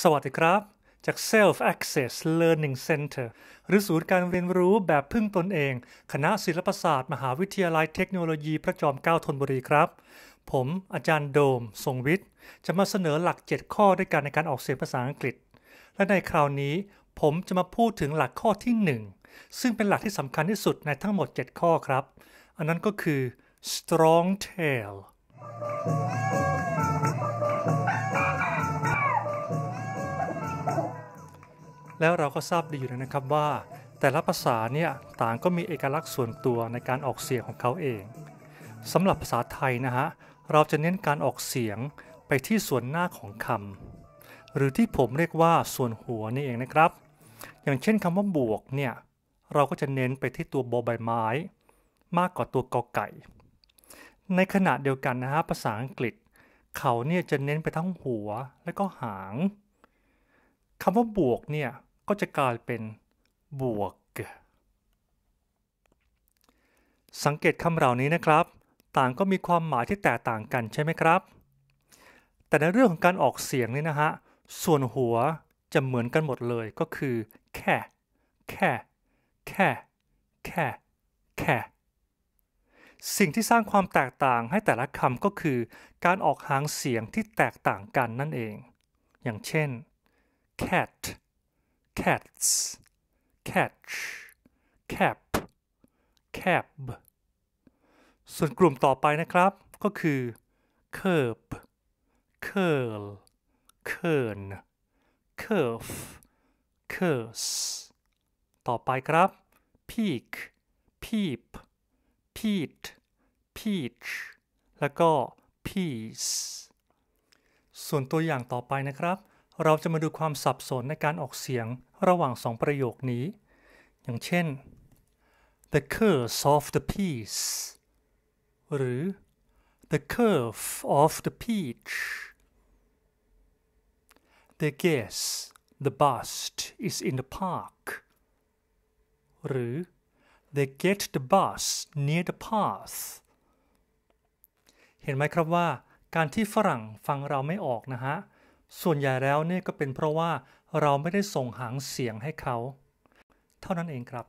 สวัสดีครับ จาก Self Access Learning Center หรือศูนย์การเรียนรู้แบบพึ่งตนเอง คณะศิลปศาสตร์มหาวิทยาลัยเทคโนโลยีพระจอมเกล้าธนบุรีครับ ผมอาจารย์โดมทรงวิทย์ จะมาเสนอหลัก 7 ข้อด้วยกันในการออกเสียงภาษาอังกฤษ และในคราวนี้ผมจะมาพูดถึงหลักข้อที่ 1 ซึ่งเป็นหลักที่สำคัญที่สุดในทั้งหมด 7 ข้อครับ อันนั้นก็คือ strong tail แล้วเราก็ทราบดีอยู่แล้วนะครับว่า แต่ละภาษาเนี่ยต่างก็มีเอกลักษณ์ส่วนตัวในการออกเสียงของเขาเองสำหรับภาษาไทยนะฮะเราจะเน้นการออกเสียงไปที่ส่วนหน้าของคำหรือที่ผมเรียกว่าส่วนหัวนี่เองนะครับ อย่างเช่นคำว่าบวกเนี่ยเราก็จะเน้นไปที่ตัวบอใบไม้ มากกว่าตัวกอไก่ ในขณะเดียวกันนะฮะภาษาอังกฤษเขาเนี่ยจะเน้นไปทั้งหัวและก็หางคำว่าบวกเนี่ยก็จะกลายเป็น บวก สังเกตคำเหล่านี้นะครับ ต่างก็มีความหมายที่แตกต่างกันใช่ไหมครับ แต่ในเรื่องของการออกเสียงนี่นะฮะ ส่วนหัวจะเหมือนกันหมดเลยก็คือแค่แค่แค่แค่แค่ สิ่งที่สร้างความแตกต่างให้แต่ละคำก็คือ การออกหางเสียงที่แตกต่างกันนั่นเอง อย่างเช่น cat cats catch cap cab ส่วนกลุ่มต่อไปนะครับก็คือ curb curl c u r n curve curse ต่อไปครับ peak peep peat peach แล้วก็ peace ส่วนตัวอย่างต่อไปนะครับเราจะมาดูความสับสนในการออกเสียงระหว่างสองประโยคนี้ อย่างเช่น the curse of the peace หรือ the curve of the peach t h e guess the bust is in the park หรือ they get the bus near the path เห็นไหมครับว่า การที่ฝรั่งฟังเราไม่ออกนะฮะส่วนใหญ่แล้วเนี่ยก็เป็นเพราะว่าเราไม่ได้ส่งหางเสียงให้เขา เท่านั้นเองครับ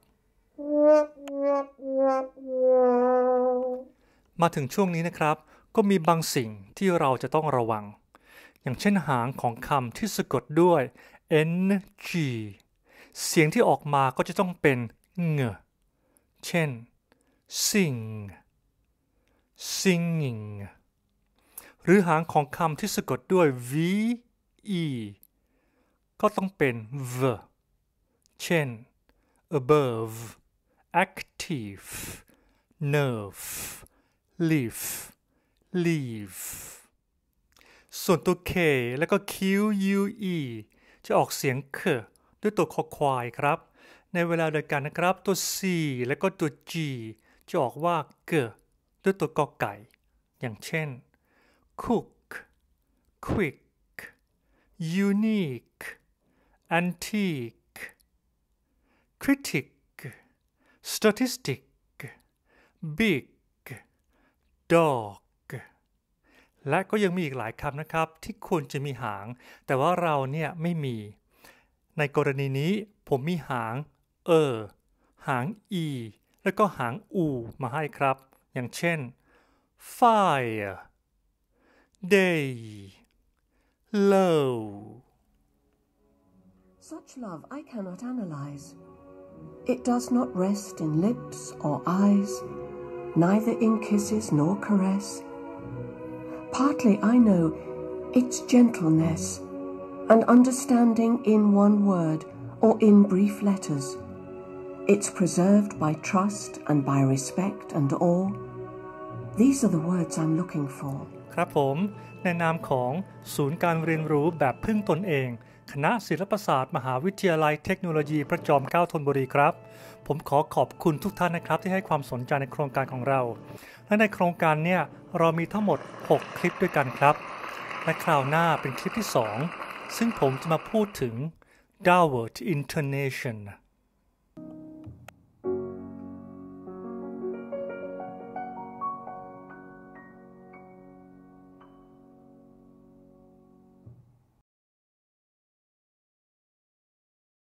มาถึงช่วงนี้นะครับ ก็มีบางสิ่งที่เราจะต้องระวัง อย่างเช่นหางของคำที่สะกดด้วย ng เสียงที่ออกมาก็จะต้องเป็นเงเช่น sing singing หรือหางของคำที่สะกดด้วย v e ก็ต้องเป็น v เช่น above active nerve leaf leave ส่วนตัว k แล้วก็ q u e จะออกเสียงเคด้วยตัวคอควายครับ ในเวลาเดียวกันนะครับตัว c และก็ตัว g จะออกว่าเก ด้วยตัวกอไก่ อย่างเช่น cook quick unique antique critic statistic big dog และก็ยังมีอีกหลายคำนะครับที่ควรจะมีหาง แต่ว่าเราเนี่ยไม่มี ในกรณีนี้ผมมีหางเออหางอีแล้วก็หางอูมาให้ครับ อย่างเช่น fire day low. Such love I cannot analyze. It does not rest in lips or eyes, neither in kisses nor caress. Partly I know its gentleness and understanding in one word or in brief letters. It's preserved by trust and by respect and awe These are the words I'm looking for ครับผม ในนามของศูนย์การเรียนรู้แบบพึ่งตนเอง คณะศิลปศาสตร์ มหาวิทยาลัยเทคโนโลยีพระจอมเกล้าธนบุรีครับ ผมขอขอบคุณทุกท่านนะครับที่ให้ความสนใจในโครงการของเรา และในโครงการเนี่ยเรามีทั้งหมด 6 คลิปด้วยกันครับ และคราวหน้าเป็นคลิปที่ 2 ซึ่งผมจะมาพูดถึง Doward Intonation